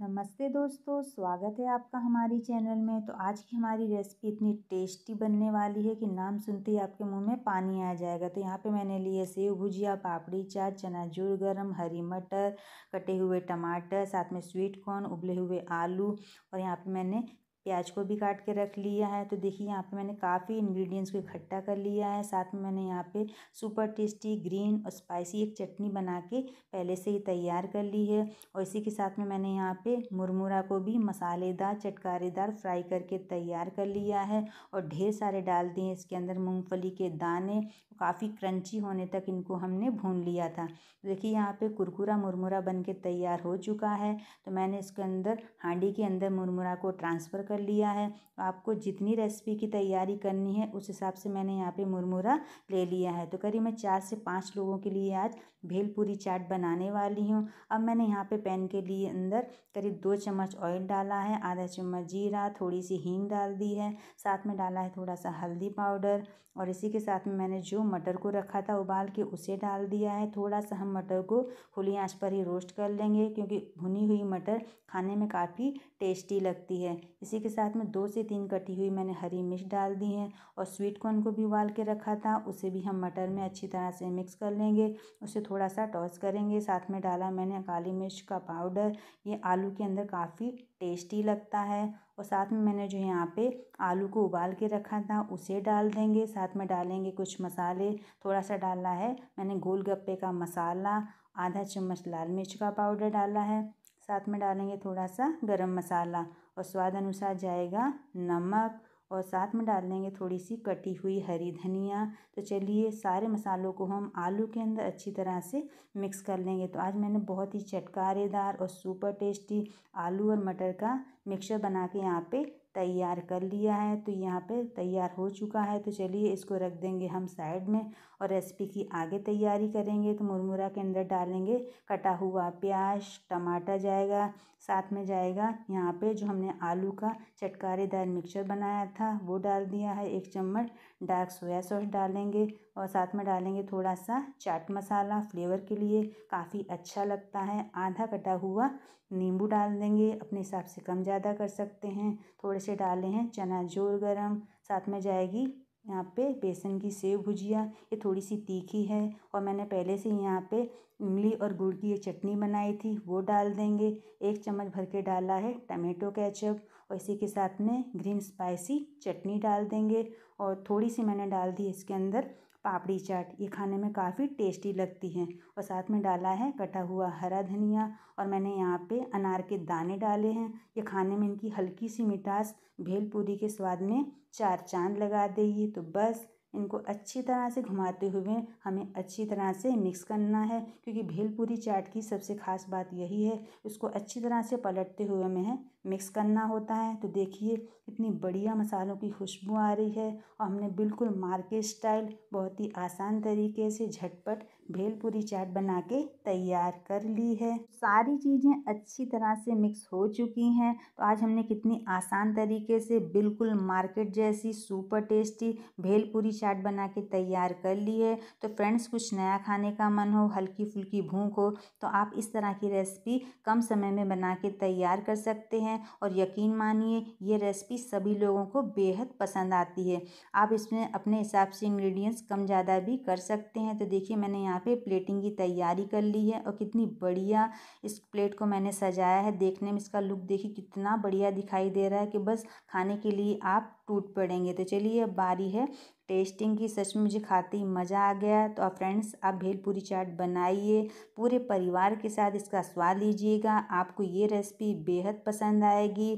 नमस्ते दोस्तों स्वागत है आपका हमारी चैनल में तो आज की हमारी रेसिपी इतनी टेस्टी बनने वाली है कि नाम सुनते ही आपके मुंह में पानी आ जाएगा तो यहाँ पे मैंने लिए सेव भुजिया पापड़ी चाट चना जूर गरम हरी मटर कटे हुए टमाटर साथ में स्वीट कॉर्न उबले हुए आलू और यहाँ पे मैंने प्याज को भी काट के रख लिया है तो देखिए यहाँ पे मैंने काफ़ी इन्ग्रीडियंट्स को इकट्ठा कर लिया है साथ में मैंने यहाँ पे सुपर टेस्टी ग्रीन और स्पाइसी एक चटनी बना के पहले से ही तैयार कर ली है और इसी के साथ में मैंने यहाँ पे मुरमुरा को भी मसालेदार चटकारेदार फ्राई करके तैयार कर लिया है और ढेर सारे डाल दिए इसके अंदर मूँगफली के दाने काफ़ी क्रंची होने तक इनको हमने भून लिया था तो देखिए यहाँ पे कुरकुरा मुरमुरा बन के तैयार हो चुका है तो मैंने इसके अंदर हांडी के अंदर मुरमुरा को ट्रांसफ़र कर लिया है तो आपको जितनी रेसिपी की तैयारी करनी है उस हिसाब से मैंने यहाँ पे मुरमुरा ले लिया है तो करीब मैं चार से पाँच लोगों के लिए आज भेलपूरी चाट बनाने वाली हूँ अब मैंने यहाँ पे पैन के लिए अंदर करीब दो चम्मच ऑयल डाला है आधा चम्मच जीरा थोड़ी सी हींग डाल दी है साथ में डाला है थोड़ा सा हल्दी पाउडर और इसी के साथ में मैंने जो मटर को रखा था उबाल के उसे डाल दिया है थोड़ा सा हम मटर को खुली आंच पर ही रोस्ट कर लेंगे क्योंकि भुनी हुई मटर खाने में काफ़ी टेस्टी लगती है इसी के साथ में दो से तीन कटी हुई मैंने हरी मिर्च डाल दी है और स्वीट कॉर्न को भी उबाल के रखा था उसे भी हम मटर में अच्छी तरह से मिक्स कर लेंगे उसे थोड़ा सा टॉस करेंगे साथ में डाला मैंने काली मिर्च का पाउडर ये आलू के अंदर काफ़ी टेस्टी लगता है और साथ में मैंने जो यहाँ पे आलू को उबाल के रखा था उसे डाल देंगे साथ में डालेंगे कुछ मसाले मसाले थोड़ा सा डालना है मैंने गप्पे का मसाला आधा चम्मच लाल मिर्च का पाउडर डाला है साथ में डालेंगे थोड़ा सा गरम मसाला और स्वाद अनुसार जाएगा नमक और साथ में डाल देंगे थोड़ी सी कटी हुई हरी धनिया तो चलिए सारे मसालों को हम आलू के अंदर अच्छी तरह से मिक्स कर लेंगे तो आज मैंने बहुत ही चटकारेदार और सुपर टेस्टी आलू और मटर का मिक्सचर बना के यहाँ पे तैयार कर लिया है तो यहाँ पे तैयार हो चुका है तो चलिए इसको रख देंगे हम साइड में और रेसिपी की आगे तैयारी करेंगे तो मुरमुरा के अंदर डालेंगे कटा हुआ प्याज टमाटर जाएगा साथ में जाएगा यहाँ पे जो हमने आलू का चटकारेदार मिक्सचर बनाया था वो डाल दिया है एक चम्मच डार्क सोया सॉस डालेंगे और साथ में डालेंगे थोड़ा सा चाट मसाला फ्लेवर के लिए काफ़ी अच्छा लगता है आधा कटा हुआ नींबू डाल देंगे अपने हिसाब से कम ज़्यादा ज़्यादा कर सकते हैं थोड़े से डाले हैं चना जोर गरम साथ में जाएगी यहाँ पे बेसन की सेव भुजिया ये थोड़ी सी तीखी है और मैंने पहले से यहाँ पे इमली और गुड़ की ये चटनी बनाई थी वो डाल देंगे एक चम्मच भर के डाला है टमाटो केचप और इसी के साथ में ग्रीन स्पाइसी चटनी डाल देंगे और थोड़ी सी मैंने डाल दी इसके अंदर पापड़ी चाट ये खाने में काफ़ी टेस्टी लगती है और साथ में डाला है कटा हुआ हरा धनिया और मैंने यहाँ पे अनार के दाने डाले हैं ये खाने में इनकी हल्की सी मिठास भेलपूरी के स्वाद में चार चांद लगा देगी तो बस इनको अच्छी तरह से घुमाते हुए हमें अच्छी तरह से मिक्स करना है क्योंकि भेलपूरी चाट की सबसे ख़ास बात यही है उसको अच्छी तरह से पलटते हुए हमें मिक्स करना होता है तो देखिए कितनी बढ़िया मसालों की खुशबू आ रही है और हमने बिल्कुल मार्केट स्टाइल बहुत ही आसान तरीके से झटपट भेलपूरी चाट बना के तैयार कर ली है सारी चीज़ें अच्छी तरह से मिक्स हो चुकी हैं तो आज हमने कितनी आसान तरीके से बिल्कुल मार्केट जैसी सुपर टेस्टी भेलपूरी चाट बना के तैयार कर ली है तो फ्रेंड्स कुछ नया खाने का मन हो हल्की फुल्की भूख हो तो आप इस तरह की रेसिपी कम समय में बना के तैयार कर सकते हैं और यकीन मानिए ये रेसिपी सभी लोगों को बेहद पसंद आती है आप इसमें अपने हिसाब से इंग्रेडिएंट्स कम ज़्यादा भी कर सकते हैं तो देखिए मैंने यहाँ पे प्लेटिंग की तैयारी कर ली है और कितनी बढ़िया इस प्लेट को मैंने सजाया है देखने में इसका लुक देखिए कितना बढ़िया दिखाई दे रहा है कि बस खाने के लिए आप टूट पड़ेंगे तो चलिए अब बारी है टेस्टिंग की सच में मुझे खाते ही मज़ा आ गया तो आप फ्रेंड्स आप भेलपूरी चाट बनाइए पूरे परिवार के साथ इसका स्वाद लीजिएगा आपको ये रेसिपी बेहद पसंद आएगी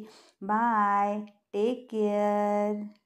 बाय टेक केयर